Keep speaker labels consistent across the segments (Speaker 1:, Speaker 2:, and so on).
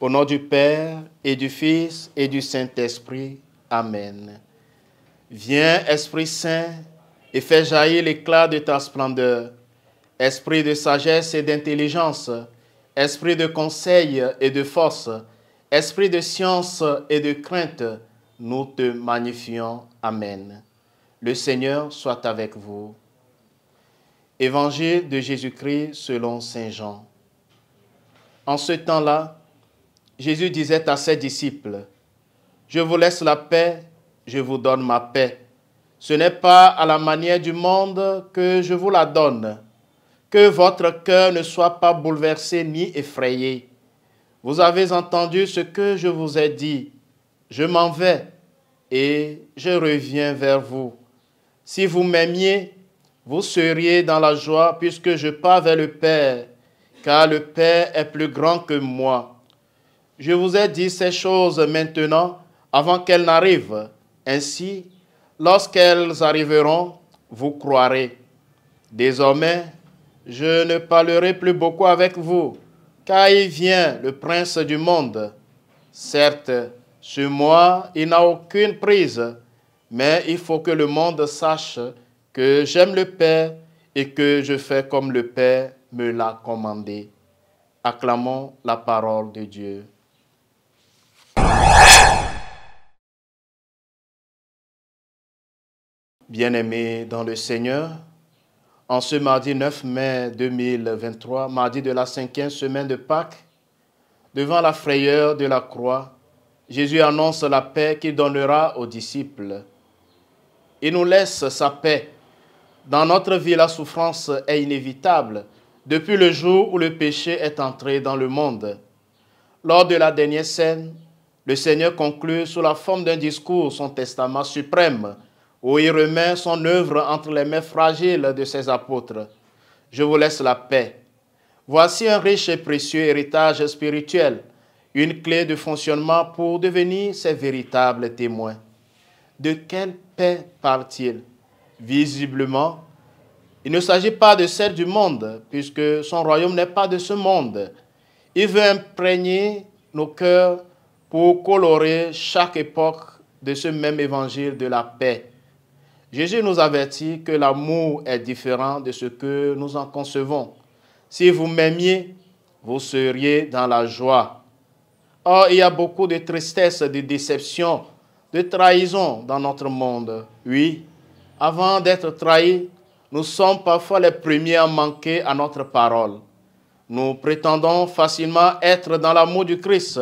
Speaker 1: Au nom du Père et du Fils et du Saint-Esprit. Amen. Viens, Esprit Saint, et fais jaillir l'éclat de ta splendeur. Esprit de sagesse et d'intelligence, esprit de conseil et de force, esprit de science et de crainte, nous te magnifions. Amen. Le Seigneur soit avec vous. Évangile de Jésus-Christ selon Saint Jean. En ce temps-là, Jésus disait à ses disciples, Je vous laisse la paix, je vous donne ma paix. Ce n'est pas à la manière du monde que je vous la donne. Que votre cœur ne soit pas bouleversé ni effrayé. Vous avez entendu ce que je vous ai dit. Je m'en vais et je reviens vers vous. Si vous m'aimiez, vous seriez dans la joie puisque je pars vers le Père, car le Père est plus grand que moi. Je vous ai dit ces choses maintenant avant qu'elles n'arrivent. Ainsi, lorsqu'elles arriveront, vous croirez. Désormais, je ne parlerai plus beaucoup avec vous, car il vient le prince du monde. Certes, sur moi, il n'a aucune prise, mais il faut que le monde sache que j'aime le Père et que je fais comme le Père me l'a commandé. Acclamons la parole de Dieu. Bien-aimés dans le Seigneur, en ce mardi 9 mai 2023, mardi de la cinquième semaine de Pâques, devant la frayeur de la croix, Jésus annonce la paix qu'il donnera aux disciples. Il nous laisse sa paix. Dans notre vie, la souffrance est inévitable depuis le jour où le péché est entré dans le monde. Lors de la dernière scène, le Seigneur conclut sous la forme d'un discours son testament suprême où il remet son œuvre entre les mains fragiles de ses apôtres. Je vous laisse la paix. Voici un riche et précieux héritage spirituel, une clé de fonctionnement pour devenir ses véritables témoins. De quelle paix parle-t-il Visiblement, il ne s'agit pas de celle du monde, puisque son royaume n'est pas de ce monde. Il veut imprégner nos cœurs pour colorer chaque époque de ce même évangile de la paix. Jésus nous avertit que l'amour est différent de ce que nous en concevons. Si vous m'aimiez, vous seriez dans la joie. Or, il y a beaucoup de tristesse, de déception, de trahison dans notre monde. Oui, avant d'être trahis, nous sommes parfois les premiers à manquer à notre parole. Nous prétendons facilement être dans l'amour du Christ,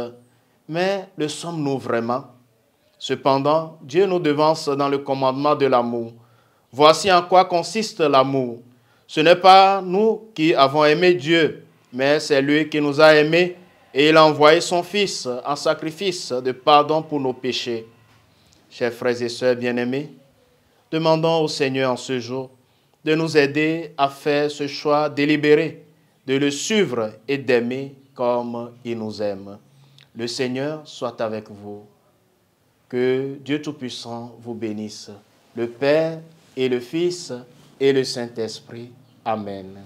Speaker 1: mais le sommes-nous vraiment Cependant, Dieu nous devance dans le commandement de l'amour. Voici en quoi consiste l'amour. Ce n'est pas nous qui avons aimé Dieu, mais c'est lui qui nous a aimés et il a envoyé son Fils en sacrifice de pardon pour nos péchés. Chers frères et sœurs bien-aimés, demandons au Seigneur en ce jour de nous aider à faire ce choix délibéré, de le suivre et d'aimer comme il nous aime. Le Seigneur soit avec vous. Que Dieu Tout-Puissant vous bénisse, le Père et le Fils et le Saint-Esprit. Amen.